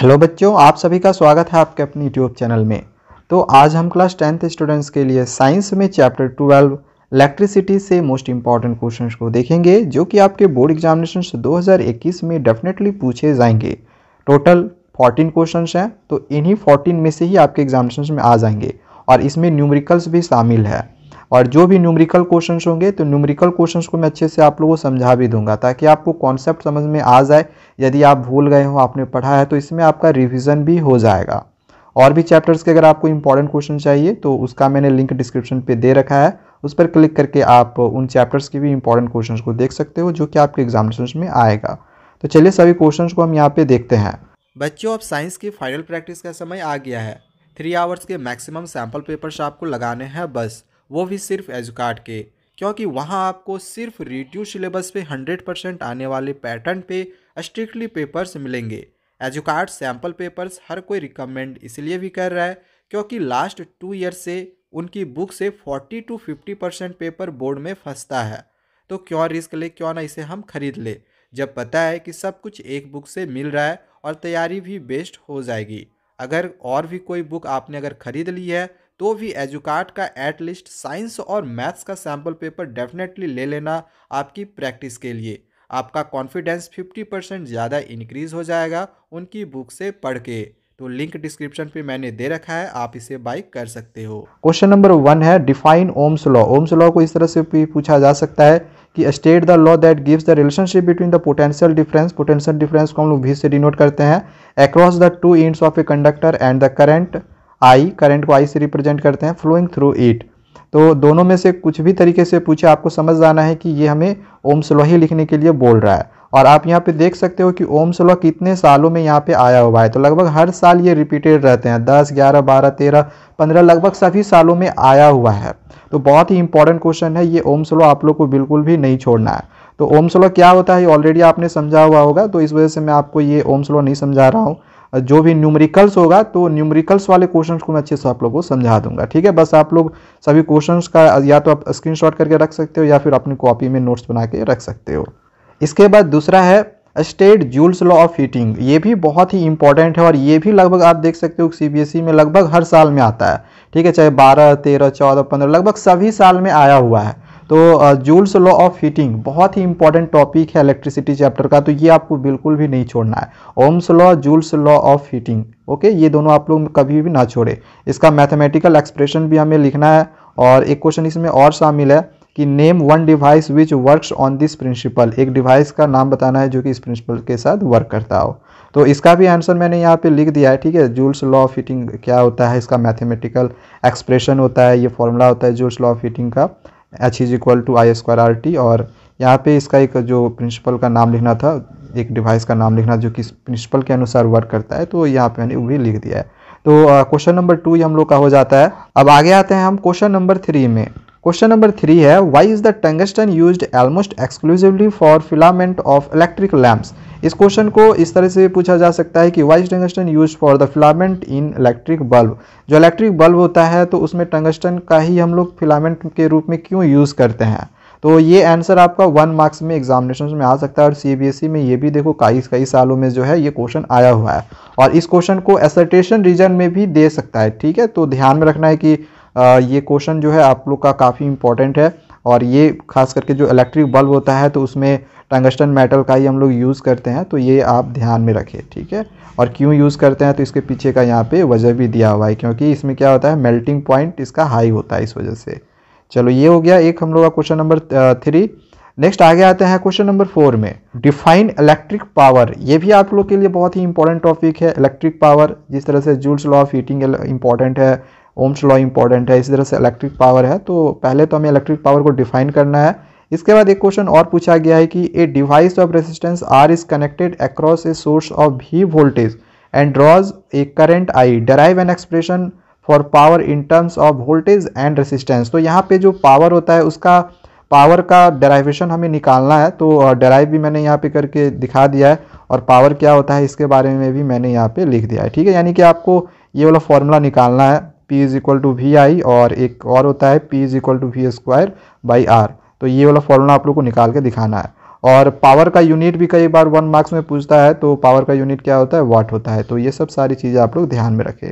hello बच्चों आप सभी का स्वागत है आपके अपने यूट्यूब चैनल में तो आज हम क्लास टेंथ स्टूडेंट्स के लिए साइंस में चैप्टर ट्वेल्व इलेक्ट्रिसिटी से मोस्ट इम्पॉर्टेंट क्वेश्चंस को देखेंगे जो कि आपके बोर्ड एग्जामिनेशन 2021 में डेफिनेटली पूछे जाएंगे टोटल 14 क्वेश्चंस हैं तो इन्हीं फोर्टीन में से ही आपके एग्जामिनेशन में आ जाएंगे और इसमें न्यूमरिकल्स भी शामिल है और जो भी न्यूमरिकल क्वेश्चंस होंगे तो न्यूमरिकल क्वेश्चंस को मैं अच्छे से आप लोगों को समझा भी दूंगा ताकि आपको कॉन्सेप्ट समझ में आ जाए यदि आप भूल गए हो आपने पढ़ा है तो इसमें आपका रिविज़न भी हो जाएगा और भी चैप्टर्स के अगर आपको इंपॉर्टेंट क्वेश्चन चाहिए तो उसका मैंने लिंक डिस्क्रिप्शन पर दे रखा है उस पर क्लिक करके आप उन चैप्टर्स के भी इंपॉर्टेंट क्वेश्चन को देख सकते हो जो कि आपके एग्जामिनेशन में आएगा तो चलिए सभी क्वेश्चन को हम यहाँ पे देखते हैं बच्चों अब साइंस की फाइनल प्रैक्टिस का समय आ गया है थ्री आवर्स के मैक्सिमम सैम्पल पेपर्स आपको लगाने हैं बस वो भी सिर्फ एजुकार्ड के क्योंकि वहाँ आपको सिर्फ रिट्यू सिलेबस पे 100 परसेंट आने वाले पैटर्न पे स्ट्रिक्टली पेपर्स मिलेंगे एजुकार्ड सैम्पल पेपर्स हर कोई रिकमेंड इसलिए भी कर रहा है क्योंकि लास्ट टू ईयर से उनकी बुक से 40 टू 50 परसेंट पेपर बोर्ड में फंसता है तो क्यों रिस्क ले क्यों ना इसे हम खरीद ले जब पता है कि सब कुछ एक बुक से मिल रहा है और तैयारी भी बेस्ट हो जाएगी अगर और भी कोई बुक आपने अगर ख़रीद ली है तो भी एजुकाट का एट लिस्ट साइंस और मैथ्स का सैम्पल पेपर डेफिनेटली ले लेना आपकी प्रैक्टिस के लिए आपका कॉन्फिडेंस 50 परसेंट ज़्यादा इंक्रीज़ हो जाएगा उनकी बुक से पढ़ के तो लिंक डिस्क्रिप्शन पे मैंने दे रखा है आप इसे बाई कर सकते हो क्वेश्चन नंबर वन है define Ohm's law Ohm's law को इस तरह से भी पूछा जा सकता है कि state the law that gives the relationship between the potential difference potential difference को हम लोग भी से डिनोट करते हैं across the two ends of a conductor and the current I current को आई से रिप्रेजेंट करते हैं फ्लोइंग थ्रू इट तो दोनों में से कुछ भी तरीके से पूछे आपको समझ जाना है कि ये हमें ओम स्लो ही लिखने के लिए बोल रहा है और आप यहाँ पे देख सकते हो कि ओम स्लो कितने सालों में यहाँ पे आया हुआ है तो लगभग हर साल ये रिपीटेड रहते हैं दस ग्यारह बारह तेरह पंद्रह लगभग सभी सालों में आया हुआ है तो बहुत ही इंपॉर्टेंट क्वेश्चन है ये ओम स्लो आप लोग को बिल्कुल भी नहीं छोड़ना है तो ओम स्लो क्या होता है ऑलरेडी आपने समझा हुआ होगा तो इस वजह से मैं आपको ये ओम स्लो नहीं समझा रहा हूँ जो भी न्यूमरिकल्स होगा तो न्यूमरिकल्स वाले क्वेश्चन को मैं अच्छे से आप लोगों को समझा दूंगा ठीक है बस आप लोग सभी क्वेश्चन का या तो आप स्क्रीन करके रख सकते हो या फिर अपनी कॉपी में नोट्स बना के रख सकते हो इसके बाद दूसरा है state Joule's law of heating ये भी बहुत ही इंपॉर्टेंट है और ये भी लगभग आप देख सकते हो सी e में लगभग हर साल में आता है ठीक है चाहे बारह तेरह चौदह पंद्रह लगभग सभी साल में आया हुआ है तो जूल्स लॉ ऑफ हीटिंग बहुत ही इंपॉर्टेंट टॉपिक है इलेक्ट्रिसिटी चैप्टर का तो ये आपको बिल्कुल भी नहीं छोड़ना है Ohm's law Joule's law of heating okay ये दोनों आप लोग कभी भी ना छोड़े इसका मैथमेटिकल एक्सप्रेशन भी हमें लिखना है और एक क्वेश्चन इसमें और शामिल है कि name one device which works on this principle एक डिवाइस का नाम बताना है जो कि इस प्रिंसिपल के साथ वर्क करता हो तो इसका भी आंसर मैंने यहाँ पे लिख दिया है ठीक है जूल्स लॉ ऑफ हीटिंग क्या होता है इसका मैथमेटिकल एक्सप्रेशन होता है ये फॉर्मूला होता है जूल्स लॉ ऑफ हीटिंग का H is equal to I square R T और यहाँ पे इसका एक जो प्रिंसिपल का नाम लिखना था एक डिवाइस का नाम लिखना जो कि प्रिंसिपल के अनुसार वर्क करता है तो यहाँ पे मैंने वो भी लिख दिया है तो क्वेश्चन नंबर टू हम लोग का हो जाता है अब आगे आते हैं हम क्वेश्चन नंबर थ्री में क्वेश्चन नंबर थ्री है why is the tungsten use almost exclusively for filament of electric lamps इस क्वेश्चन को इस तरह से पूछा जा सकता है कि why is tungsten use for the filament in electric bulb जो इलेक्ट्रिक बल्ब होता है तो उसमें टंगस्टन का ही हम लोग फिलामेंट के रूप में क्यों यूज़ करते हैं तो ये आंसर आपका वन मार्क्स में एग्जामिनेशन में आ सकता है और सी e में ये भी देखो कई कई सालों में जो है ये क्वेश्चन आया हुआ है और इस क्वेश्चन को एसर्टेशन रीजन में भी दे सकता है ठीक है तो ध्यान में रखना है कि ये क्वेश्चन जो है आप लोग का काफ़ी इंपॉर्टेंट है और ये खास करके जो इलेक्ट्रिक बल्ब होता है तो उसमें टंगस्टन मेटल का ही हम लोग यूज़ करते हैं तो ये आप ध्यान में रखें ठीक है और क्यों यूज़ करते हैं तो इसके पीछे का यहाँ पे वजह भी दिया हुआ है क्योंकि इसमें क्या होता है मेल्टिंग पॉइंट इसका हाई होता है इस वजह से चलो ये हो गया एक हम लोग का क्वेश्चन नंबर थ्री नेक्स्ट आगे आते हैं क्वेश्चन नंबर फोर में डिफाइन इलेक्ट्रिक पावर ये भी आप लोग के लिए बहुत ही इंपॉर्टेंट टॉपिक है इलेक्ट्रिक पावर जिस तरह से Joule's law of heating important है ओम्स लॉ इंपॉर्टेंट है इसी तरह से इलेक्ट्रिक पावर है तो पहले तो हमें इलेक्ट्रिक पावर को डिफाइन करना है इसके बाद एक क्वेश्चन और पूछा गया है कि a device of resistance R is connected across a source of V voltage and draws a current I derive an expression for power in terms of voltage and resistance तो यहाँ पे जो पावर होता है उसका पावर का derivation हमें निकालना है तो डेराइव भी मैंने यहाँ पे करके दिखा दिया है और पावर क्या होता है इसके बारे में भी मैंने यहाँ पे लिख दिया है ठीक है यानी कि आपको ये वाला फॉर्मूला निकालना है P is equal to V I और एक और होता है P is equal to V square by R तो ये वाला फॉर्मूला आप लोग को निकाल के दिखाना है और पावर का यूनिट भी कई बार वन मार्क्स में पूछता है तो पावर का यूनिट क्या होता है वाट होता है तो ये सब सारी चीज़ें आप लोग ध्यान में रखें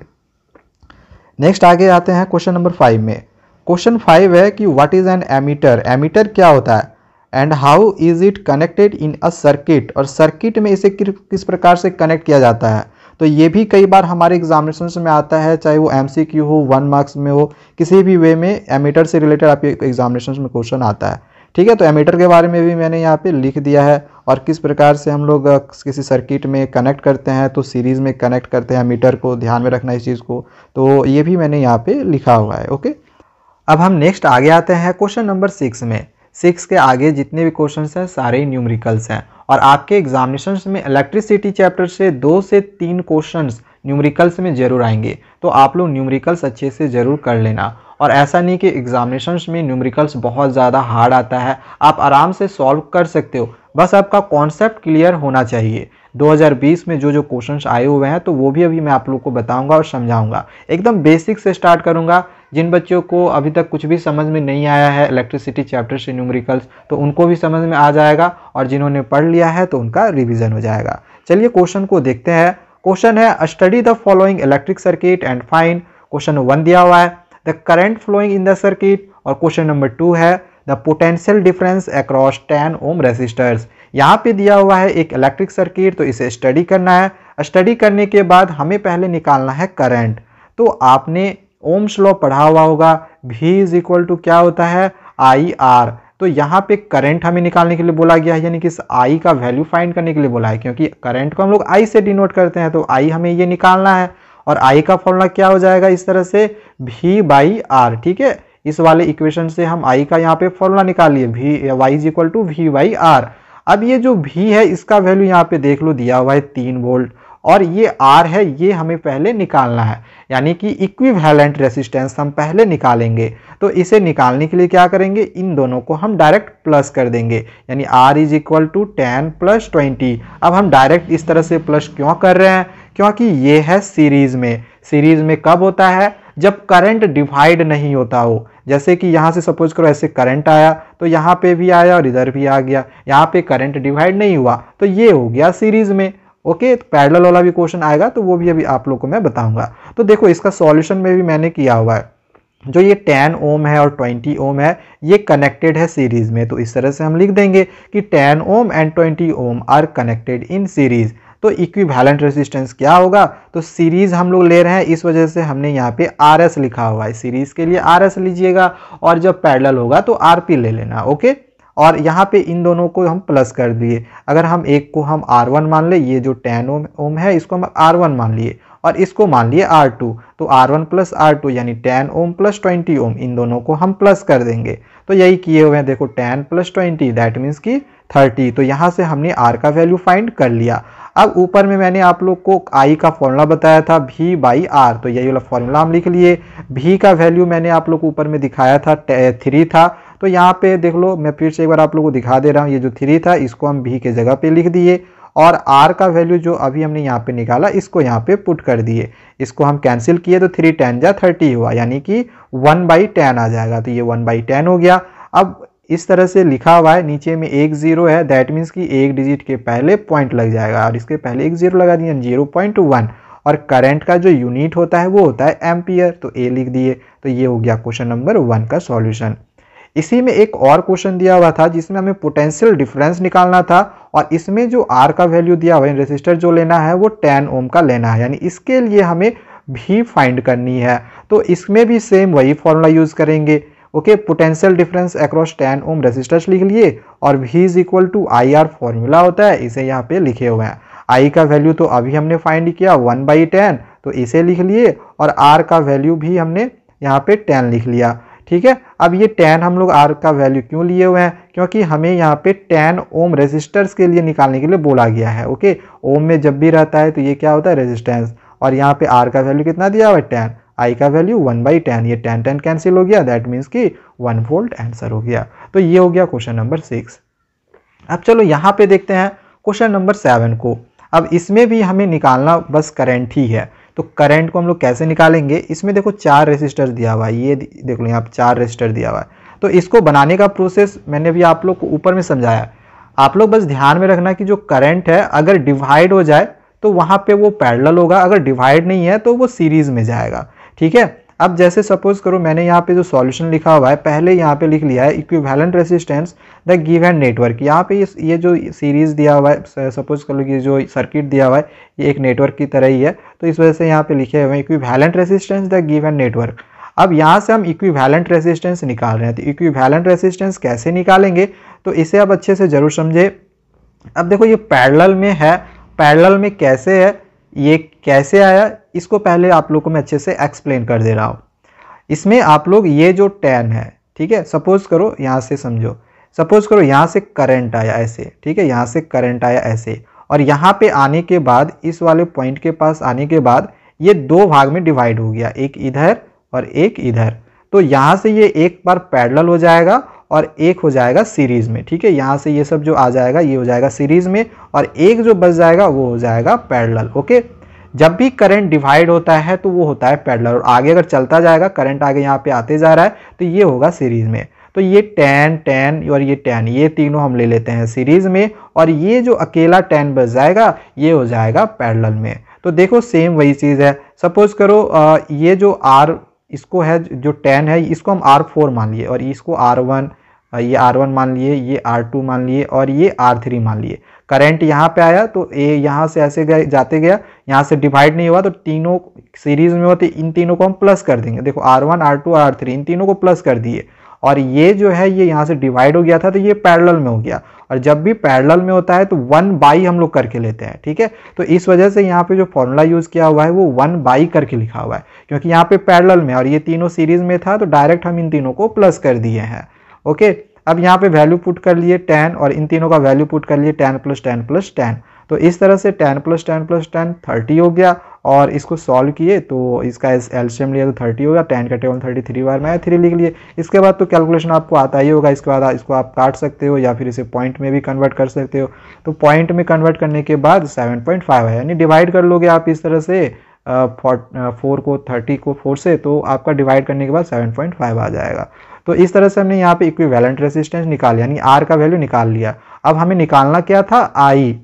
नेक्स्ट आगे आते हैं क्वेश्चन नंबर फाइव में क्वेश्चन फाइव है कि what is an ammeter ammeter क्या होता है and how is it connected in a circuit और सर्किट में इसे किस प्रकार से कनेक्ट किया जाता है तो ये भी कई बार हमारे एग्जामिनेशन में आता है चाहे वो एम हो वन मार्क्स में हो किसी भी वे में एमीटर से रिलेटेड आपके एग्जामिनेशन में क्वेश्चन आता है ठीक है तो एमीटर के बारे में भी मैंने यहाँ पे लिख दिया है और किस प्रकार से हम लोग किसी सर्किट में कनेक्ट करते हैं तो सीरीज़ में कनेक्ट करते हैं मीटर को ध्यान में रखना इस चीज़ को तो ये भी मैंने यहाँ पे लिखा हुआ है ओके अब हम नेक्स्ट आगे आते हैं क्वेश्चन नंबर सिक्स में सिक्स के आगे जितने भी क्वेश्चन हैं सारे न्यूमरिकल्स हैं और आपके एग्जामिनेशन में इलेक्ट्रिसिटी चैप्टर से दो से तीन क्वेश्चंस न्यूमरिकल्स में ज़रूर आएंगे तो आप लोग न्यूमरिकल्स अच्छे से ज़रूर कर लेना और ऐसा नहीं कि एग्जामिनेशन में न्यूमरिकल्स बहुत ज़्यादा हार्ड आता है आप आराम से सॉल्व कर सकते हो बस आपका कॉन्सेप्ट क्लियर होना चाहिए 2020 में जो जो क्वेश्चंस आए हुए हैं तो वो भी अभी मैं आप लोग को बताऊंगा और समझाऊंगा एकदम बेसिक से स्टार्ट करूंगा जिन बच्चों को अभी तक कुछ भी समझ में नहीं आया है इलेक्ट्रिसिटी चैप्टर से न्यूमरिकल्स तो उनको भी समझ में आ जाएगा और जिन्होंने पढ़ लिया है तो उनका रिविज़न हो जाएगा चलिए क्वेश्चन को देखते हैं क्वेश्चन है study the following electric circuit and find question one दिया हुआ है the current flowing in the circuit और क्वेश्चन नंबर टू है the potential difference across ten ohm resistors यहाँ पे दिया हुआ है एक इलेक्ट्रिक सर्किट तो इसे स्टडी करना है स्टडी करने के बाद हमें पहले निकालना है करंट तो आपने ओम स्लो पढ़ा हुआ होगा भी इज इक्वल टू क्या होता है आई आर तो यहाँ पे करंट हमें निकालने के लिए बोला गया है यानी कि इस आई का वैल्यू फाइंड करने के लिए बोला है क्योंकि करंट को हम लोग आई से डिनोट करते हैं तो आई हमें ये निकालना है और आई का फॉर्मूला क्या हो जाएगा इस तरह से भी बाई आर ठीक है इस वाले इक्वेशन से हम आई का यहाँ पे फॉर्मूला निकालिए Y is equal to V by R अब ये जो भी है इसका वैल्यू यहाँ पे देख लो दिया हुआ है तीन वोल्ट और ये आर है ये हमें पहले निकालना है यानी कि इक्विवेलेंट रेसिस्टेंस हम पहले निकालेंगे तो इसे निकालने के लिए क्या करेंगे इन दोनों को हम डायरेक्ट प्लस कर देंगे यानी R is equal to ten plus twenty अब हम डायरेक्ट इस तरह से प्लस क्यों कर रहे हैं क्योंकि ये है सीरीज़ में सीरीज में कब होता है जब करंट डिवाइड नहीं होता हो जैसे कि यहाँ से सपोज करो ऐसे करंट आया तो यहाँ पे भी आया और इधर भी आ गया यहाँ पे करंट डिवाइड नहीं हुआ तो ये हो गया सीरीज में ओके तो पैरेलल वाला भी क्वेश्चन आएगा तो वो भी अभी आप लोग को मैं बताऊंगा तो देखो इसका सॉल्यूशन में भी मैंने किया हुआ है जो ये 10 ओम है और 20 ओम है ये कनेक्टेड है सीरीज में तो इस तरह से हम लिख देंगे कि 10 ohm and 20 ohm are connected in series तो इक्विवेलेंट रेजिस्टेंस क्या होगा तो सीरीज़ हम लोग ले रहे हैं इस वजह से हमने यहाँ पे आर एस लिखा हुआ है सीरीज़ के लिए आर एस लीजिएगा और जब पैरल होगा तो आर पी ले लेना ओके और यहाँ पे इन दोनों को हम प्लस कर दिए अगर हम एक को हम आर वन मान ले ये जो टेन ओम ओम है इसको हम आर वन मान लिए और इसको मान लिए आर टू तो R one plus R two यानी ten ohm plus twenty ohm इन दोनों को हम प्लस कर देंगे तो यही किए हुए हैं देखो ten plus twenty that means कि थर्टी तो यहाँ से हमने आर का वैल्यू फाइंड कर लिया अब ऊपर में मैंने आप लोग को आई का फॉर्मूला बताया था भी बाई आर तो यही वाला फॉर्मूला हम लिख लिए भी का वैल्यू मैंने आप लोग को ऊपर में दिखाया था थ्री था तो यहाँ पे देख लो मैं फिर से एक बार आप लोग को दिखा दे रहा हूँ ये जो थ्री था इसको हम भी के जगह पे लिख दिए और आर का वैल्यू जो अभी हमने यहाँ पे निकाला इसको यहाँ पे पुट कर दिए इसको हम कैंसिल किए तो थ्री टेन जा थर्टी हुआ यानी कि वन बाई टेन आ जाएगा तो ये वन बाई टेन हो गया अब इस तरह से लिखा हुआ है नीचे में एक जीरो है दैट मीन्स कि एक डिजिट के पहले पॉइंट लग जाएगा और इसके पहले एक जीरो लगा दिए जीरो पॉइंट वन और करंट का जो यूनिट होता है वो होता है एम्पियर तो ए लिख दिए तो ये हो गया क्वेश्चन नंबर वन का सॉल्यूशन इसी में एक और क्वेश्चन दिया हुआ था जिसमें हमें पोटेंशियल डिफरेंस निकालना था और इसमें जो आर का वैल्यू दिया हुआ है रजिस्टर जो लेना है वो टेन ओम का लेना है यानी इसके लिए हमें भी फाइंड करनी है तो इसमें भी सेम वही फॉर्मूला यूज़ करेंगे okay potential difference across ten ohm resistance लिख लिए और V is equal to I R formula होता है इसे यहाँ पे लिखे हुए हैं आई का वैल्यू तो अभी हमने फाइंड किया वन बाई टेन तो इसे लिख लिए और आर का वैल्यू भी हमने यहाँ पे टेन लिख लिया ठीक है अब ये टेन हम लोग आर का वैल्यू क्यों लिए हुए हैं क्योंकि हमें यहाँ पे टेन ओम रेजिस्टर्स के लिए निकालने के लिए बोला गया है ओके ओम में जब भी रहता है तो ये क्या होता है रेजिस्टेंस और यहाँ पे आर का वैल्यू कितना दिया हुआ है टेन आई का वैल्यू वन बाई टेन ये टेन टेन कैंसिल हो गया दैट मीन्स कि वन वोल्ट आंसर हो गया तो ये हो गया क्वेश्चन नंबर सिक्स अब चलो यहाँ पे देखते हैं क्वेश्चन नंबर सेवन को अब इसमें भी हमें निकालना बस करंट ही है तो करंट को हम लोग कैसे निकालेंगे इसमें देखो चार रजिस्टर दिया हुआ है ये देख लो यहाँ चार रजिस्टर दिया हुआ है तो इसको बनाने का प्रोसेस मैंने भी आप लोग को ऊपर में समझाया आप लोग बस ध्यान में रखना कि जो करंट है अगर डिवाइड हो जाए तो वहाँ पे वो पैरेलल होगा अगर डिवाइड नहीं है तो वो सीरीज़ में जाएगा ठीक है अब जैसे सपोज करो मैंने यहाँ पे जो सॉल्यूशन लिखा हुआ है पहले यहाँ पे लिख लिया है equivalent resistance the given network यहाँ पे ये जो सीरीज़ दिया हुआ है सपोज करो कि जो सर्किट दिया हुआ है ये एक नेटवर्क की तरह ही है तो इस वजह से यहाँ पे लिखे हुए हैं equivalent resistance the given network अब यहाँ से हम इक्विवेलेंट रेसिस्टेंस निकाल रहे हैं तो इक्विवेलेंट रेसिस्टेंस कैसे निकालेंगे तो इसे आप अच्छे से ज़रूर समझे अब देखो ये पैरल में है पैरल में कैसे है ये कैसे आया इसको पहले आप लोग को मैं अच्छे से एक्सप्लेन कर दे रहा हूँ इसमें आप लोग ये जो टैन है ठीक है सपोज़ करो यहाँ से समझो सपोज़ करो यहाँ से करंट आया ऐसे ठीक है यहाँ से करंट आया ऐसे और यहाँ पे आने के बाद इस वाले पॉइंट के पास आने के बाद ये दो भाग में डिवाइड हो गया एक इधर और एक इधर तो यहाँ से ये एक बार पैडल हो जाएगा और एक हो जाएगा सीरीज़ में ठीक है यहाँ से ये सब जो आ जाएगा ये हो जाएगा सीरीज़ में और एक जो बच जाएगा वो हो जाएगा पैरेलल ओके जब भी करंट डिवाइड होता है तो वो होता है पैरेलल और आगे अगर चलता जाएगा करंट आगे यहाँ पे आते जा रहा है तो ये होगा सीरीज़ में तो ये टेन टेन और ये टेन ये तीनों हम ले लेते हैं सीरीज़ में और ये जो अकेला टेन बच जाएगा ये हो जाएगा पैडलर में तो देखो सेम वही चीज़ है सपोज़ करो ये जो आर इसको है जो टेन है इसको हम आर फोर मान लिए और इसको आर वन ये आर वन मान लिए ये आर टू मान लिए और ये आर थ्री मान लिए करंट यहाँ पे आया तो ए यहाँ से ऐसे गए जाते गया यहाँ से डिवाइड नहीं हुआ तो तीनों सीरीज में होते इन तीनों को हम प्लस कर देंगे देखो R one R two R three इन तीनों को प्लस कर दिए और ये जो है ये यहाँ से डिवाइड हो गया था तो ये पैरेलल में हो गया और जब भी पैरेलल में होता है तो वन बाई हम लोग करके लेते हैं ठीक है तो इस वजह से यहाँ पे जो फॉर्मूला यूज़ किया हुआ है वो वन बाई करके लिखा हुआ है क्योंकि यहाँ पे पैरेलल में और ये तीनों सीरीज में था तो डायरेक्ट हम इन तीनों को प्लस कर दिए हैं ओके अब यहाँ पे वैल्यू पुट कर लिए टेन और इन तीनों का वैल्यू पुट कर लिए ten plus ten plus ten तो इस तरह से ten plus ten plus ten thirty हो गया और इसको सॉल्व किए तो इसका एल्शियम लिया तो थर्टी होगा टेन का टेबल थर्टी थ्री बार में आया थ्री लिख लिए इसके बाद तो कैलकुलेशन आपको आता ही होगा इसके बाद इसको आप काट सकते हो या फिर इसे पॉइंट में भी कन्वर्ट कर सकते हो तो पॉइंट में कन्वर्ट करने के बाद सेवन पॉइंट फाइव है यानी डिवाइड कर लोगे आप इस तरह से फोर को थर्टी को फोर से तो आपका डिवाइड करने के बाद सेवन पॉइंट फाइव आ जाएगा तो इस तरह से हमने यहाँ पे इक्विवेलेंट रेसिस्टेंस निकाल यानी आर का वैल्यू निकाल लिया अब हमें निकालना क्या था आई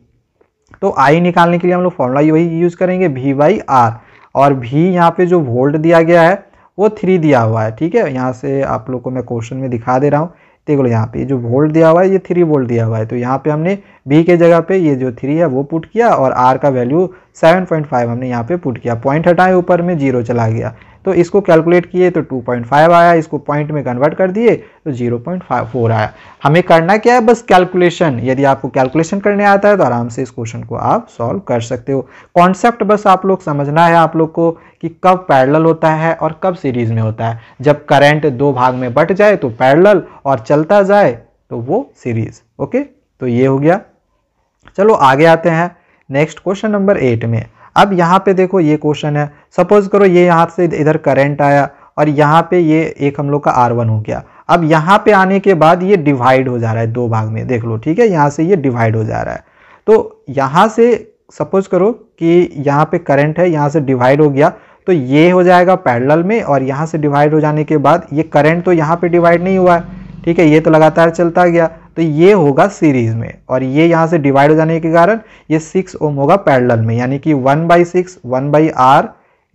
तो आई निकालने के लिए हम लोग फॉर्मूला वही यूज़ करेंगे वी बाई आर और भी यहाँ पे जो वोल्ट दिया गया है वो थ्री दिया हुआ है ठीक है यहाँ से आप लोग को मैं क्वेश्चन में दिखा दे रहा हूँ देख लो यहाँ पे जो वोल्ट दिया हुआ है ये थ्री वोल्ट दिया हुआ है तो यहाँ पे हमने बी के जगह पे ये जो थ्री है वो पुट किया और आर का वैल्यू सेवन पॉइंट फाइव हमने यहाँ पे पुट किया पॉइंट हटाए ऊपर में जीरो चला गया तो इसको कैलकुलेट किए तो 2.5 आया इसको पॉइंट में कन्वर्ट कर दिए तो 0.4 आया हमें करना क्या है बस कैलकुलेशन यदि आपको कैलकुलेशन करने आता है तो आराम से इस क्वेश्चन को आप सॉल्व कर सकते हो कॉन्सेप्ट बस आप लोग समझना है आप लोग को कि कब पैरल होता है और कब सीरीज में होता है जब करेंट दो भाग में बट जाए तो पैरल और चलता जाए तो वो सीरीज ओके तो ये हो गया चलो आगे आते हैं नेक्स्ट क्वेश्चन नंबर एट में अब यहाँ पे देखो ये क्वेश्चन है सपोज करो ये यहाँ से इधर करंट आया और यहाँ पे ये एक हम लोग का आर वन हो गया अब यहाँ पे आने के बाद ये डिवाइड हो जा रहा है दो भाग में देख लो ठीक है यहाँ से ये डिवाइड हो जा रहा है तो यहाँ से सपोज करो कि यहाँ पे करंट है यहाँ से डिवाइड हो गया तो ये हो जाएगा पैरेलल में और यहाँ से डिवाइड हो जाने के बाद ये करंट तो यहाँ पे डिवाइड नहीं हुआ है ठीक है ये तो लगातार चलता गया तो ये होगा सीरीज में और ये यहाँ से डिवाइड हो जाने के कारण ये सिक्स ओम होगा पैरल में यानी कि one by six one by R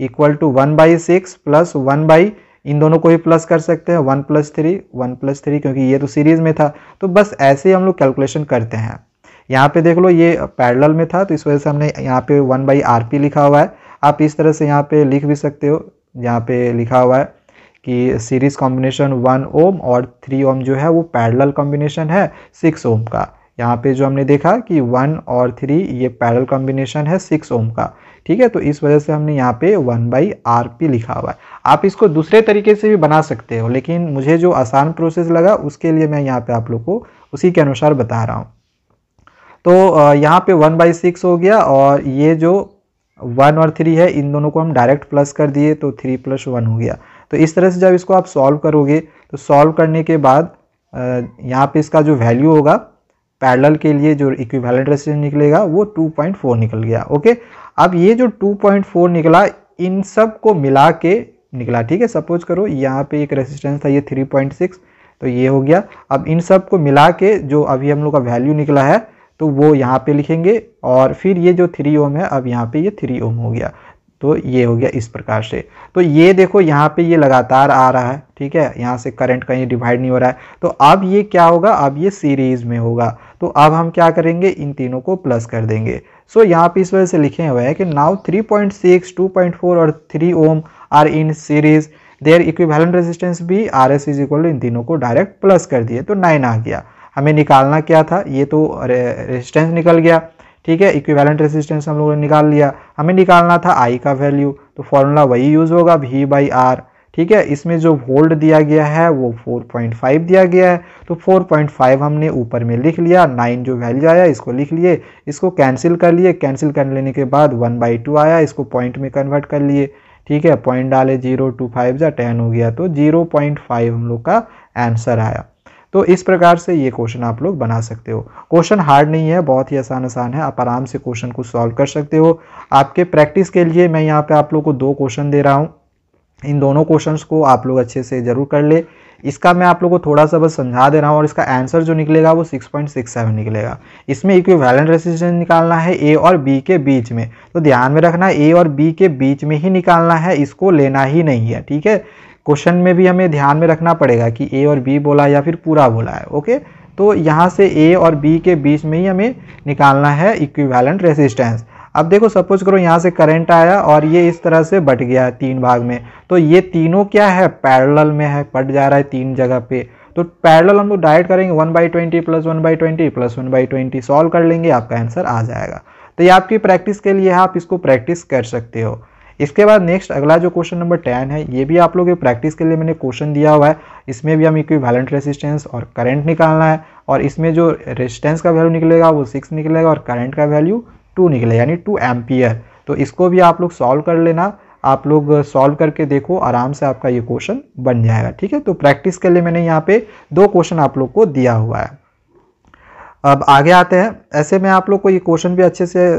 equal to one by six plus one by इन दोनों को ही प्लस कर सकते हैं one plus three one plus three क्योंकि ये तो सीरीज में था तो बस ऐसे ही हम लोग कैलकुलेशन करते हैं यहाँ पे देख लो ये पैरेलल में था तो इस वजह से हमने यहाँ पे वन बाई आर पी लिखा हुआ है आप इस तरह से यहाँ पे लिख भी सकते हो यहाँ पे लिखा हुआ है कि सीरीज कॉम्बिनेशन वन ओम और थ्री ओम जो है वो पैरेलल कॉम्बिनेशन है सिक्स ओम का यहाँ पे जो हमने देखा कि वन और थ्री ये पैरेलल कॉम्बिनेशन है सिक्स ओम का ठीक है तो इस वजह से हमने यहाँ पे वन बाई आर पी लिखा हुआ है आप इसको दूसरे तरीके से भी बना सकते हो लेकिन मुझे जो आसान प्रोसेस लगा उसके लिए मैं यहाँ पे आप लोग को उसी के अनुसार बता रहा हूँ तो यहाँ पे वन बाई सिक्स हो गया और ये जो वन और थ्री है इन दोनों को हम डायरेक्ट प्लस कर दिए तो थ्री प्लस वन हो गया तो इस तरह से जब इसको आप सॉल्व करोगे तो सॉल्व करने के बाद यहाँ पे इसका जो वैल्यू होगा पैरल के लिए जो इक्विवेलेंट रेसिस्टेंस निकलेगा वो 2.4 निकल गया ओके अब ये जो 2.4 निकला इन सब को मिला के निकला ठीक है सपोज करो यहाँ पे एक रेसिस्टेंस था ये 3.6 तो ये हो गया अब इन सब को मिला के जो अभी हम लोग का वैल्यू निकला है तो वो यहाँ पे लिखेंगे और फिर ये जो थ्री ओम है अब यहाँ पे ये थ्री ओम हो गया तो ये हो गया इस प्रकार से तो ये देखो यहाँ पे ये लगातार आ रहा है ठीक है यहाँ से करंट कहीं डिवाइड नहीं हो रहा है तो अब ये क्या होगा अब ये सीरीज में होगा तो अब हम क्या करेंगे इन तीनों को प्लस कर देंगे सो so, यहाँ पे इस वजह से लिखे हुए हैं कि नाउ 3.6, 2.4 और 3 ohm are in series their equivalent resistance भी आर एस इज इक्वल इन तीनों को डायरेक्ट प्लस कर दिए तो नाइन आ गया हमें निकालना क्या था ये तो रेजिस्टेंस निकल गया ठीक है इक्विवेलेंट रेजिस्टेंस हम लोगों ने निकाल लिया हमें निकालना था आई का वैल्यू तो फॉर्मूला वही यूज़ होगा वी बाई आर ठीक है इसमें जो वोल्ट दिया गया है वो 4.5 दिया गया है तो 4.5 हमने ऊपर में लिख लिया 9 जो वैल्यू आया इसको लिख लिए इसको कैंसिल कर लिए कैंसिल कर लेने के बाद 1 बाई टू आया इसको पॉइंट में कन्वर्ट कर लिए ठीक है पॉइंट डाले जीरो टू फाइव या टेन हो गया तो जीरो पॉइंट फाइव हम लोग का आंसर आया तो इस प्रकार से ये क्वेश्चन आप लोग बना सकते हो क्वेश्चन हार्ड नहीं है बहुत ही आसान आसान है आप आराम से क्वेश्चन को सॉल्व कर सकते हो आपके प्रैक्टिस के लिए मैं यहाँ पर आप लोग को दो क्वेश्चन दे रहा हूँ इन दोनों क्वेश्चंस को आप लोग अच्छे से ज़रूर कर ले इसका मैं आप लोग को थोड़ा सा बस समझा दे रहा हूँ और इसका आंसर जो निकलेगा वो 6.67 निकलेगा इसमें इक्विवेलेंट रेसिस्टेंस निकालना है ए और बी के बीच में तो ध्यान में रखना ए और बी के बीच में ही निकालना है इसको लेना ही नहीं है ठीक है क्वेश्चन में भी हमें ध्यान में रखना पड़ेगा कि ए और बी बोला है या फिर पूरा बोला है ओके तो यहाँ से ए और बी के बीच में ही हमें निकालना है इक्विवेलेंट रेसिस्टेंस अब देखो सपोज करो यहाँ से करंट आया और ये इस तरह से बट गया तीन भाग में तो ये तीनों क्या है पैरेलल में है बट जा रहा है तीन जगह पे तो पैरेलल हम लोग डायरेक्ट करेंगे one by twenty plus one by twenty plus one by twenty solve कर लेंगे आपका आंसर आ जाएगा तो ये आपकी प्रैक्टिस के लिए है आप इसको प्रैक्टिस कर सकते हो इसके बाद नेक्स्ट अगला जो क्वेश्चन नंबर टेन है ये भी आप लोग प्रैक्टिस के लिए मैंने क्वेश्चन दिया हुआ है इसमें भी हम इक्विवेलेंट रेसिस्टेंस और करंट निकालना है और इसमें जो रेजिस्टेंस का वैल्यू निकलेगा वो सिक्स निकलेगा और करंट का वैल्यू टू निकलेगा यानी टू एम्पियर तो इसको भी आप लोग सॉल्व कर लेना आप लोग सॉल्व करके देखो आराम से आपका ये क्वेश्चन बन जाएगा ठीक है तो प्रैक्टिस के लिए मैंने यहाँ पे दो क्वेश्चन आप लोग को दिया हुआ है अब आगे आते हैं ऐसे में आप लोग को ये क्वेश्चन भी अच्छे से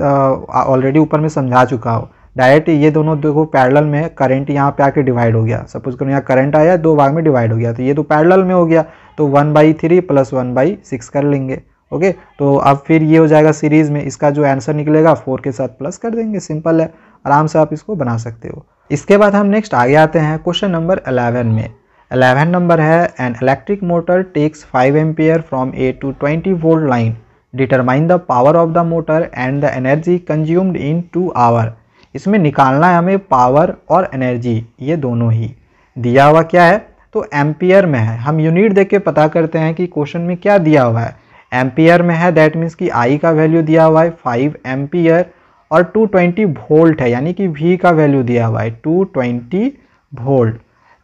ऑलरेडी ऊपर में समझा चुका हूँ डायरेक्ट ये दोनों देखो पैरेलल में करंट यहाँ पे आके डिवाइड हो गया सपोज करो यहाँ करंट आया दो भाग में डिवाइड हो गया तो ये तो पैरेलल में हो गया तो one by three plus one by six कर लेंगे ओके तो अब फिर ये हो जाएगा सीरीज़ में इसका जो आंसर निकलेगा फोर के साथ प्लस कर देंगे सिंपल है आराम से आप इसको बना सकते हो इसके बाद हम नेक्स्ट आगे आते हैं क्वेश्चन नंबर अलेवन में अलेवन नंबर है an electric motor takes five ampere from a two twenty volt line determine the power of the motor and the energy consumed in two hour इसमें निकालना है हमें power और energy ये दोनों ही दिया हुआ क्या है तो एम्पियर में है हम यूनिट देख के पता करते हैं कि क्वेश्चन में क्या दिया हुआ है एम्पियर में है दैट मीन्स कि आई का वैल्यू दिया हुआ है फाइव एम्पियर और 220 वोल्ट है यानी कि वी का वैल्यू दिया हुआ है 220 वोल्ट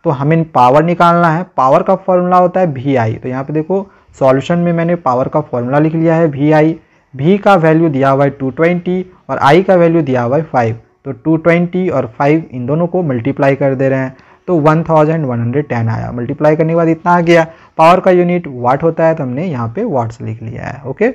तो हमें पावर निकालना है पावर का फॉर्मूला होता है वी आई तो यहाँ पे देखो सॉल्यूशन में मैंने पावर का फॉर्मूला लिख लिया है वी आई वी का वैल्यू दिया हुआ है 220 और आई का वैल्यू दिया हुआ है फाइव तो 220 और 5 इन दोनों को मल्टीप्लाई कर दे रहे हैं तो 1110 आया मल्टीप्लाई करने के बाद इतना आ गया पावर का यूनिट वाट होता है तो हमने यहाँ पे वाट्स लिख लिया है ओके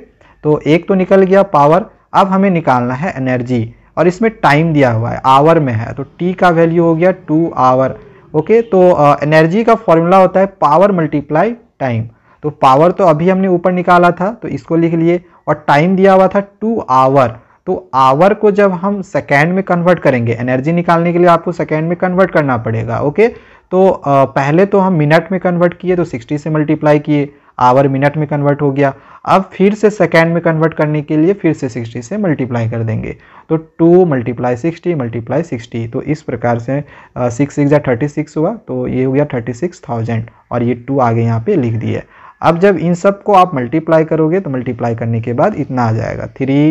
तो एक तो निकल गया पावर अब हमें निकालना है एनर्जी और इसमें टाइम दिया हुआ है आवर में है तो टी का वैल्यू हो गया टू आवर ओके तो एनर्जी का फॉर्मूला होता है पावर मल्टीप्लाई टाइम तो पावर तो अभी हमने ऊपर निकाला था तो इसको लिख लिए और टाइम दिया हुआ था टू आवर तो आवर को जब हम सेकेंड में कन्वर्ट करेंगे एनर्जी निकालने के लिए आपको सेकेंड में कन्वर्ट करना पड़ेगा ओके तो पहले तो हम मिनट में कन्वर्ट किए तो 60 से मल्टीप्लाई किए आवर मिनट में कन्वर्ट हो गया अब फिर से सेकेंड में कन्वर्ट करने के लिए फिर से 60 से मल्टीप्लाई कर देंगे तो 2 मल्टीप्लाई सिक्सटी मल्टीप्लाई सिक्सटी तो इस प्रकार से सिक्स सिक्स या थर्टी सिक्स हुआ तो ये हो गया थर्टी सिक्स थाउजेंड और ये टू आगे यहाँ पे लिख दिए अब जब इन सब को आप मल्टीप्लाई करोगे तो मल्टीप्लाई करने के बाद इतना आ जाएगा थ्री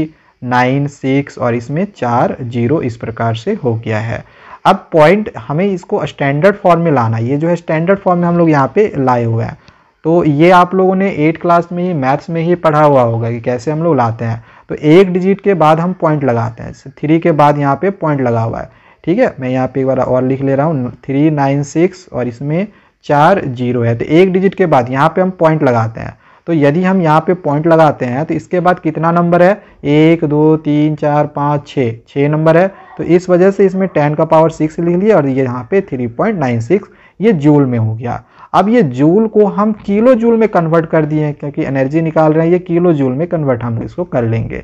नाइन सिक्स और इसमें चार जीरो इस प्रकार से हो गया है अब पॉइंट हमें इसको स्टैंडर्ड फॉर्म में लाना ये जो है स्टैंडर्ड फॉर्म में हम लोग यहाँ पे लाए हुए हैं तो ये आप लोगों ने एट क्लास में ही मैथ्स में ही पढ़ा हुआ होगा कि कैसे हम लोग लाते हैं तो एक डिजिट के बाद हम पॉइंट लगाते हैं थ्री के बाद यहाँ पे पॉइंट लगा हुआ है ठीक है मैं यहाँ पे एक बार और लिख ले रहा हूँ थ्री नाइन सिक्स और इसमें चार जीरो है तो एक डिजिट के बाद यहाँ पे हम पॉइंट लगाते हैं तो यदि हम यहाँ पे पॉइंट लगाते हैं तो इसके बाद कितना नंबर है एक दो तीन चार पाँच छः छः नंबर है तो इस वजह से इसमें टेन का पावर सिक्स लिख लिया और ये यहाँ पे थ्री पॉइंट नाइन सिक्स ये जूल में हो गया अब ये जूल को हम किलो जूल में कन्वर्ट कर दिए क्योंकि एनर्जी निकाल रहे हैं ये किलो जूल में कन्वर्ट हम इसको कर लेंगे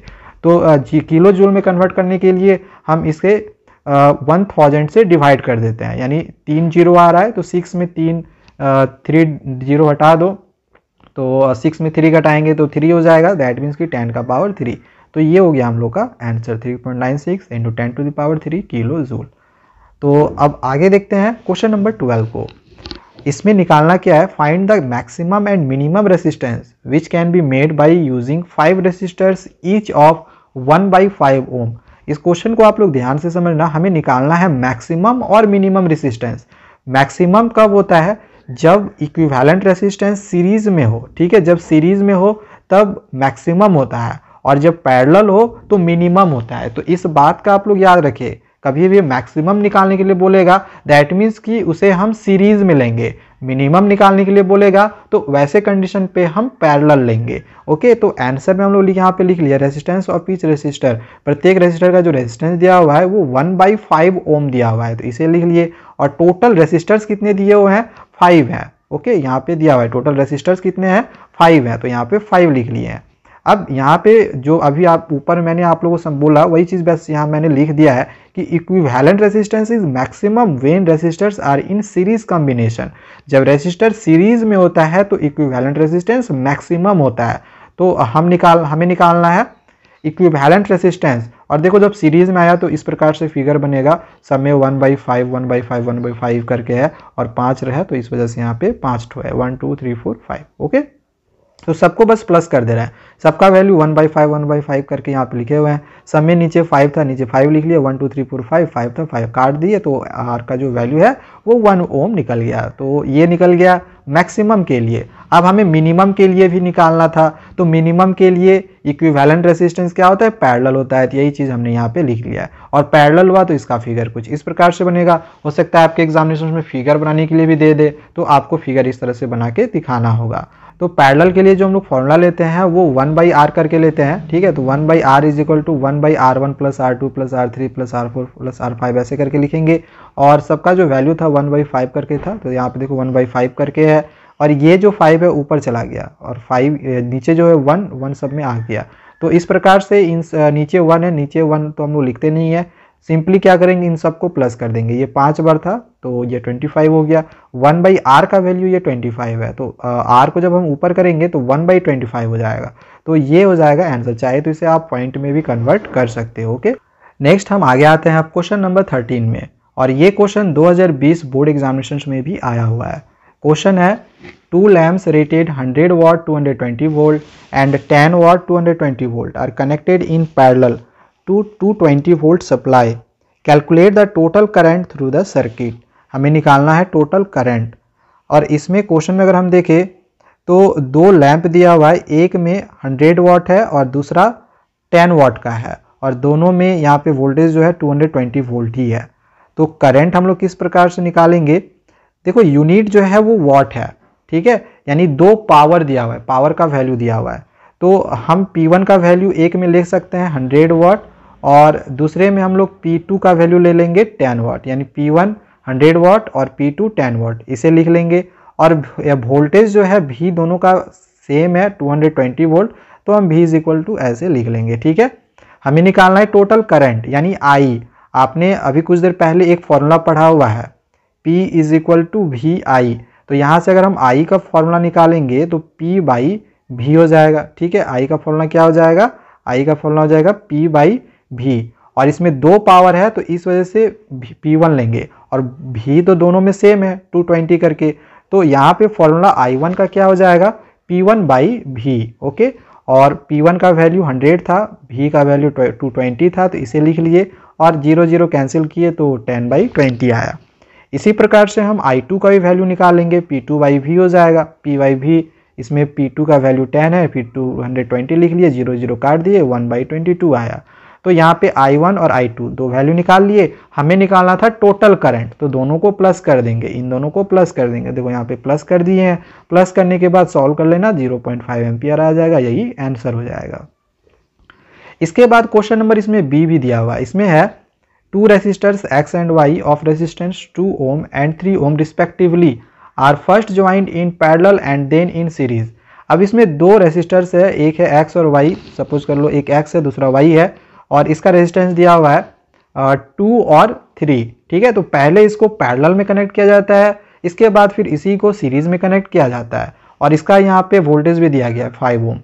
तो जी किलो जूल में कन्वर्ट करने के लिए हम इसे वन थाउजेंड से डिवाइड कर देते हैं यानी तीन जीरो आ रहा है तो सिक्स में तीन थ्री जीरो हटा दो तो सिक्स में थ्री कटाएंगे तो थ्री हो जाएगा दैट मीन्स कि टेन का पावर थ्री तो ये हो गया हम लोग का answer three point nine six into ten to the power three kilo joule तो अब आगे देखते हैं क्वेश्चन नंबर ट्वेल्व को इसमें निकालना क्या है find the maximum and minimum resistance which can be made by using five resistors each of one by five ohm इस क्वेश्चन को आप लोग ध्यान से समझना हमें निकालना है मैक्सिमम और मिनिमम रेसिस्टेंस मैक्सिमम कब होता है जब इक्विवेलेंट रेसिस्टेंस सीरीज में हो ठीक है जब सीरीज में हो तब मैक्सिमम होता है और जब पैरल हो तो मिनिमम होता है तो इस बात का आप लोग याद रखिए कभी भी मैक्सिमम निकालने के लिए बोलेगा दैट मीन्स कि उसे हम सीरीज में लेंगे मिनिमम निकालने के लिए बोलेगा तो वैसे कंडीशन पे हम पैरेलल लेंगे ओके तो आंसर में हम लोग यहाँ पे लिख लिया रेसिस्टेंस ऑफ पीच रेसिस्टर प्रत्येक रेसिस्टर का जो रेसिस्टेंस दिया हुआ है वो वन बाई फाइव ओम दिया हुआ है तो इसे लिख लिए और टोटल रेसिस्टर्स कितने दिए हुए हैं फाइव है ओके यहाँ पे दिया हुआ है टोटल रेसिस्टर्स कितने हैं फाइव हैं तो यहाँ पे फाइव लिख लिए हैं अब यहाँ पे जो अभी आप ऊपर मैंने आप लोगों से बोला वही चीज़ बस यहाँ मैंने लिख दिया है कि equivalent resistance is maximum when resistors are in series combination जब रेसिस्टर सीरीज में होता है तो इक्विवेलेंट रेसिस्टेंस मैक्सिमम होता है तो हम निकाल हमें निकालना है इक्विवेलेंट रेसिस्टेंस और देखो जब सीरीज में आया तो इस प्रकार से फिगर बनेगा सब में one by five one by five one by five करके है और पाँच रहा तो इस वजह से यहाँ पे पाँच ठो है one two three four five okay तो सबको बस प्लस कर दे रहा है सबका value one by five one by five करके यहाँ पे लिखे हुए हैं सब में नीचे फाइव था नीचे फाइव लिख लिया one two three four five five था फाइव काट दिए तो आर का जो वैल्यू है वो वन ओम निकल गया तो ये निकल गया मैक्सिमम के लिए अब हमें मिनिमम के लिए भी निकालना था तो मिनिमम के लिए इक्विवेलेंट रेसिस्टेंस क्या होता है पैरेलल होता है तो यही चीज़ हमने यहाँ पे लिख लिया है और पैरेलल हुआ तो इसका फिगर कुछ इस प्रकार से बनेगा हो सकता है आपके एग्जामिनेशन में फिगर बनाने के लिए भी दे दे तो आपको फिगर इस तरह से बना के दिखाना होगा तो पैरल के लिए जो हम लोग फॉर्मूला लेते हैं वो वन बाई आर करके लेते हैं ठीक है तो one by R is equal to one by R one plus R two plus R three plus R four plus R five ऐसे करके लिखेंगे और सबका जो वैल्यू था वन बाई फाइव करके था तो यहाँ पे देखो वन बाई फाइव करके है और ये जो फाइव है ऊपर चला गया और फाइव नीचे जो है वन वन सब में आ गया तो इस प्रकार से इन नीचे वन है नीचे वन तो हम लोग लिखते नहीं है सिंपली क्या करेंगे इन सबको प्लस कर देंगे ये पाँच बार था तो ये ट्वेंटी फाइव हो गया वन बाई आर का वैल्यू ये ट्वेंटी फाइव है तो आर को जब हम ऊपर करेंगे तो वन बाई ट्वेंटी फाइव हो जाएगा तो ये हो जाएगा आंसर चाहे तो इसे आप पॉइंट में भी कन्वर्ट कर सकते हो ओके नेक्स्ट हम आगे आते हैं आप क्वेश्चन नंबर थर्टीन में और ये क्वेश्चन बीस बोर्ड एग्जामिनेशन में भी आया हुआ है क्वेश्चन है two lamps rated 100 watt 220 volt and 10 watt 220 volt are connected in parallel to 220 volt supply calculate the total current through the circuit हमें निकालना है टोटल करंट और इसमें क्वेश्चन में अगर हम देखें तो दो लैंप दिया हुआ है एक में 100 वाट है और दूसरा 10 वाट का है और दोनों में यहाँ पे वोल्टेज जो है 220 वोल्ट ही है तो करंट हम लोग किस प्रकार से निकालेंगे देखो यूनिट जो है वो वाट है ठीक है यानी दो पावर दिया हुआ है पावर का वैल्यू दिया हुआ है तो हम P1 का वैल्यू एक में लिख सकते हैं 100 वाट और दूसरे में हम लोग P2 का वैल्यू ले लेंगे 10 वाट यानी P1 100 वाट और P2 10 वाट इसे लिख लेंगे और वोल्टेज जो है भी दोनों का सेम है 220 वोल्ट तो हम भी इज इक्वल टू ऐसे लिख लेंगे ठीक है हमें निकालना है टोटल करंट यानी आई आपने अभी कुछ देर पहले एक फॉर्मूला पढ़ा हुआ है P is equal to V I तो यहाँ से अगर हम आई का फॉर्मूला निकालेंगे तो P बाई भी हो जाएगा ठीक है आई का फॉर्मूला क्या हो जाएगा आई का फॉर्मूला हो जाएगा P बाई भी और इसमें दो पावर है तो इस वजह से पी वन लेंगे और भी तो दोनों में सेम है टू ट्वेंटी करके तो यहाँ पे फॉर्मूला आई वन का क्या हो जाएगा पी वन बाई भी ओके और पी वन का वैल्यू हंड्रेड था भी का वैल्यू टू ट्वेंटी था तो इसे लिख लिए और जीरो जीरो कैंसिल किए तो टेन बाई ट्वेंटी आया इसी प्रकार से हम आई टू का भी वैल्यू निकालेंगे पी टू बाई भी हो जाएगा पी वाई भी इसमें पी टू का वैल्यू टेन है फिर टू हंड्रेड ट्वेंटी लिख लिए जीरो जीरो काट दिए वन बाई ट्वेंटी टू आया तो यहाँ पे I1 और I2 दो वैल्यू निकाल लिए हमें निकालना था टोटल करंट तो दोनों को प्लस कर देंगे इन दोनों को प्लस कर देंगे देखो यहाँ पे प्लस कर दिए हैं प्लस करने के बाद सॉल्व कर लेना 0.5 पॉइंट आ जाएगा यही आंसर हो जाएगा इसके बाद क्वेश्चन नंबर इसमें बी भी दिया हुआ इसमें है two resistors X and Y of resistance two ohm and three ohm respectively are first joined in parallel and then in series अब इसमें दो रेसिस्टर्स है एक है एक्स और वाई सपोज कर लो एक एक्स है दूसरा वाई है और इसका रेजिस्टेंस दिया हुआ है टू और थ्री ठीक है तो पहले इसको पैरेलल में कनेक्ट किया जाता है इसके बाद फिर इसी को सीरीज में कनेक्ट किया जाता है और इसका यहाँ पे वोल्टेज भी दिया गया है फाइव ओम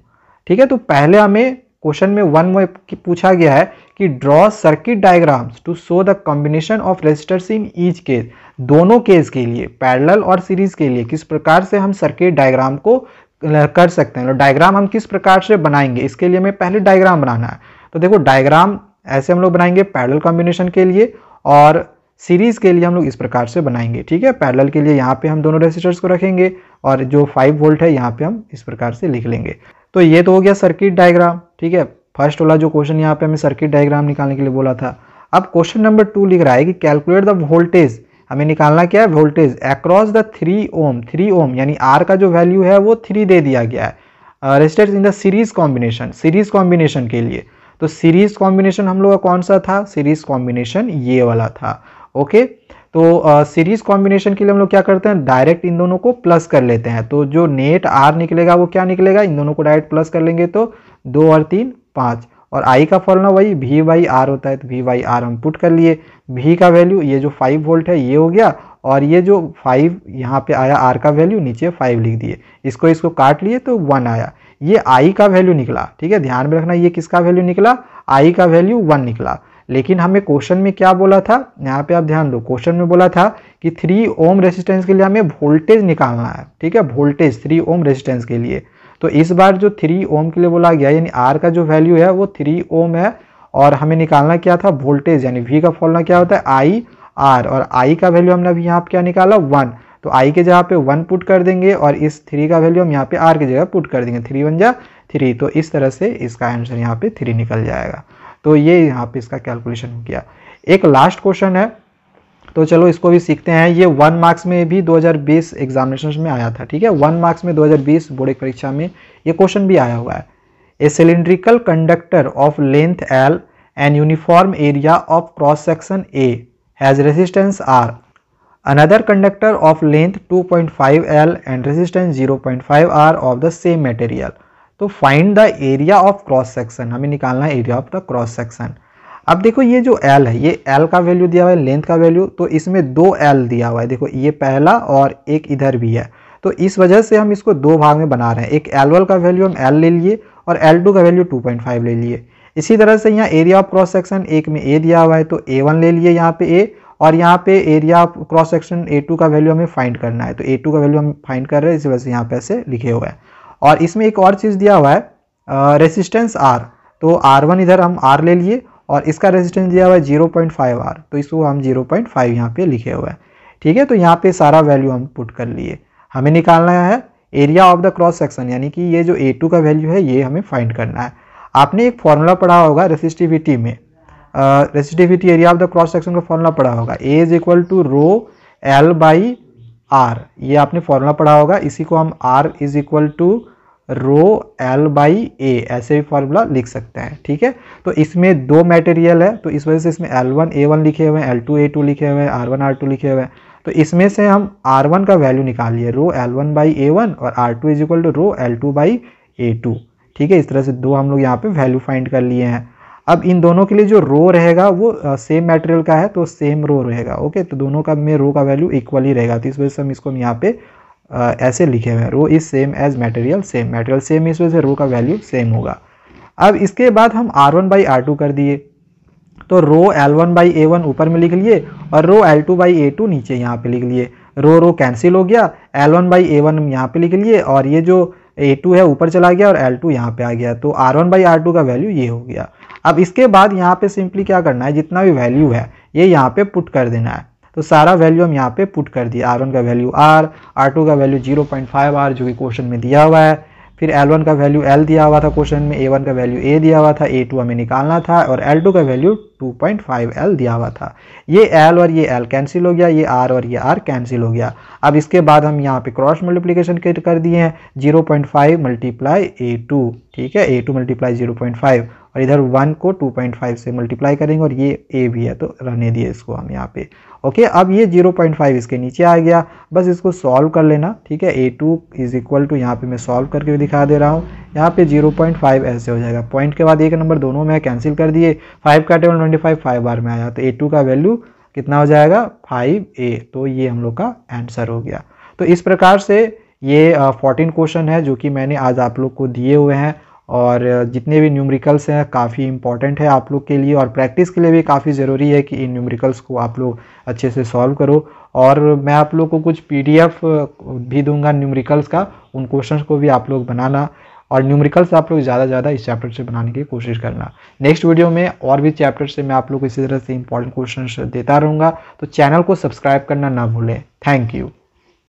ठीक है तो पहले हमें क्वेश्चन में वन में पूछा गया है कि draw circuit diagrams to show the combination of resistors in each case दोनों केस के लिए पैरेलल और सीरीज के लिए किस प्रकार से हम सर्किट डायग्राम को कर सकते हैं डायग्राम हम किस प्रकार से बनाएंगे इसके लिए हमें पहले डायग्राम बनाना है तो देखो डायग्राम ऐसे हम लोग बनाएंगे पैरल कॉम्बिनेशन के लिए और सीरीज़ के लिए हम लोग इस प्रकार से बनाएंगे ठीक है पैरल के लिए यहाँ पे हम दोनों रेसिस्टर्स को रखेंगे और जो 5 वोल्ट है यहाँ पे हम इस प्रकार से लिख लेंगे तो ये तो हो गया सर्किट डायग्राम ठीक है फर्स्ट वाला जो क्वेश्चन यहाँ पे हमें सर्किट डायग्राम निकालने के लिए बोला था अब क्वेश्चन नंबर टू लिख रहा है कि कैलकुलेट द वोल्टेज हमें निकालना क्या है voltage across the three ohm three ohm यानी आर का जो वैल्यू है वो थ्री दे दिया गया है resistors in the series combination series combination के लिए तो सीरीज कॉम्बिनेशन हम लोग का कौन सा था सीरीज कॉम्बिनेशन ये वाला था ओके तो सीरीज uh, कॉम्बिनेशन के लिए हम लोग क्या करते हैं डायरेक्ट इन दोनों को प्लस कर लेते हैं तो जो नेट आर निकलेगा वो क्या निकलेगा इन दोनों को डायरेक्ट प्लस कर लेंगे तो दो और तीन पाँच और आई का फॉर्मूला वही वी वाई आर होता है तो वी वाई आर हम पुट कर लिए वी का वैल्यू ये जो फाइव वोल्ट है ये हो गया और ये जो फाइव यहाँ पे आया आर का वैल्यू नीचे फाइव लिख दिए इसको इसको काट लिए तो वन आया ये आई का वैल्यू निकला ठीक है ध्यान में रखना ये किसका वैल्यू निकला आई का वैल्यू वन निकला लेकिन हमें क्वेश्चन में क्या बोला था यहाँ पे आप ध्यान दो क्वेश्चन में बोला था कि थ्री ओम रेजिस्टेंस के लिए हमें वोल्टेज निकालना है ठीक है वोल्टेज थ्री ओम रेजिस्टेंस के लिए तो इस बार जो थ्री ओम के लिए बोला गया यानी आर का जो वैल्यू है वो थ्री ओम है और हमें निकालना क्या था वोल्टेज यानी वी का फॉर्मूला क्या होता है आई आर और आई का वैल्यू हमने अभी यहाँ पे क्या निकाला वन तो आई के जगह पे वन पुट कर देंगे और इस थ्री का वैल्यू हम यहाँ पे आर की जगह पुट कर देंगे थ्री वन जा थ्री तो इस तरह से इसका आंसर यहाँ पे थ्री निकल जाएगा तो ये यहाँ पे इसका कैलकुलेशन किया एक लास्ट क्वेश्चन है तो चलो इसको भी सीखते हैं ये वन मार्क्स में भी 2020 एग्जामिनेशन में आया था ठीक है वन मार्क्स में 2020 बोर्ड परीक्षा में ये क्वेश्चन भी आया हुआ है a cylindrical conductor of length L and uniform area of cross section A has resistance R Another conductor of length 2.5 L and resistance 0.5 R of the same material तो find the area of cross section हमें निकालना है area of the cross section अब देखो ये जो L है ये एल का वैल्यू दिया हुआ है लेंथ का वैल्यू तो इसमें दो एल दिया हुआ है देखो ये पहला और एक इधर भी है तो इस वजह से हम इसको दो भाग में बना रहे हैं एक L1 का वैल्यू हम एल ले लिए और एल टू का वैल्यू 2.5 ले लिए इसी तरह से यहाँ एरिया ऑफ क्रॉस सेक्शन एक में ए दिया हुआ है तो ए वन ले लिए यहाँ पे ए और यहाँ पे area cross section A two का वैल्यू हमें फाइंड करना है तो ए टू का वैल्यू हम फाइंड कर रहे हैं इस वजह से यहाँ पे ऐसे लिखे हुए हैं और इसमें एक और चीज़ दिया हुआ है रेसिस्टेंस आर तो आर वन इधर हम आर ले लिए और इसका रेजिस्टेंस दिया हुआ है जीरो पॉइंट फाइव आर तो इसको हम जीरो पॉइंट फाइव यहाँ पे लिखे हुए हैं ठीक है तो यहाँ पे सारा वैल्यू हम पुट कर लिए हमें निकालना है area of the cross section यानी कि ये जो ए टू का वैल्यू है ये हमें फाइंड करना है आपने एक फॉर्मूला पढ़ा होगा रेसिस्टिविटी में resistivity area of the cross section का फॉर्मूला पढ़ा होगा A is equal to rho L by R ये आपने फॉर्मूला पढ़ा होगा इसी को हम R is equal to rho L by A ऐसे भी फॉर्मूला लिख सकते हैं ठीक है तो इसमें दो मटेरियल है तो इस वजह से इसमें एल वन ए वन लिखे हुए हैं एल टू ए टू लिखे हुए हैं आर वन आर टू लिखे हुए हैं तो इसमें से हम आर वन का वैल्यू निकालिए rho L one by A one और R two is equal to rho L two by A two ठीक है इस तरह से दो हम लोग यहाँ पे वैल्यू फाइंड कर लिए हैं अब इन दोनों के लिए जो रो रहेगा वो सेम मटेरियल का है तो सेम रो रहेगा ओके तो दोनों का में रो का वैल्यू इक्वल ही रहेगा तो इस वजह से हम इसको हम यहाँ पे आ, ऐसे लिखे हुए हैं rho is same as material same material same इस वजह से रो का वैल्यू सेम होगा अब इसके बाद हम R one by R two कर दिए तो rho L one by A one ऊपर में लिख लिए और rho L two by A two नीचे यहाँ पे लिख लिए रो रो कैंसिल हो गया L one by A one यहाँ पे लिख लिए और ये जो ए टू है ऊपर चला गया और एल टू यहाँ पे आ गया तो R one by R two का वैल्यू ये हो गया अब इसके बाद यहाँ पे सिंपली क्या करना है जितना भी वैल्यू है ये यहाँ पे पुट कर देना है तो सारा वैल्यू हम यहाँ पे पुट कर दिया आर वन का वैल्यू आर आर टू का value zero point five R जो कि क्वेश्चन में दिया हुआ है फिर एल वन का वैल्यू एल दिया हुआ था क्वेश्चन में ए वन का वैल्यू ए दिया हुआ था ए टू हमें निकालना था और एल टू का value two point five L दिया हुआ था ये एल और ये एल कैंसिल हो गया ये आर और ये आर कैंसिल हो गया अब इसके बाद हम यहाँ पे क्रॉस मल्टीप्लीकेशन कर दिए हैं zero point five multiply A two ठीक है A two multiply zero point five और इधर वन को 2.5 से मल्टीप्लाई करेंगे और ये ए भी है तो रहने दिए इसको हम यहाँ पे ओके अब ये 0.5 इसके नीचे आ गया बस इसको सॉल्व कर लेना ठीक है A two is equal to यहाँ पे मैं सॉल्व करके दिखा दे रहा हूँ यहाँ पे 0.5 ऐसे हो जाएगा पॉइंट के बाद एक नंबर दोनों में कैंसिल कर दिए फाइव का टेबल ट्वेंटी फाइव फाइव बार में आया तो ए टू का वैल्यू कितना हो जाएगा फाइव ए तो ये हम लोग का आंसर हो गया तो इस प्रकार से ये फोर्टीन क्वेश्चन है जो कि मैंने आज आप लोग को दिए हुए हैं और जितने भी न्यूमरिकल्स हैं काफ़ी इंपॉर्टेंट है आप लोग के लिए और प्रैक्टिस के लिए भी काफ़ी ज़रूरी है कि इन न्यूमरिकल्स को आप लोग अच्छे से सॉल्व करो और मैं आप लोग को कुछ पीडीएफ भी दूंगा न्यूमरिकल्स का उन क्वेश्चन को भी आप लोग बनाना और न्यूमरिकल्स आप लोग ज़्यादा ज़्यादा इस चैप्टर से बनाने की कोशिश करना नेक्स्ट वीडियो में और भी चैप्टर से मैं आप लोग को इसी तरह से इंपॉर्टेंट क्वेश्चन देता रहूँगा तो चैनल को सब्सक्राइब करना ना भूलें थैंक यू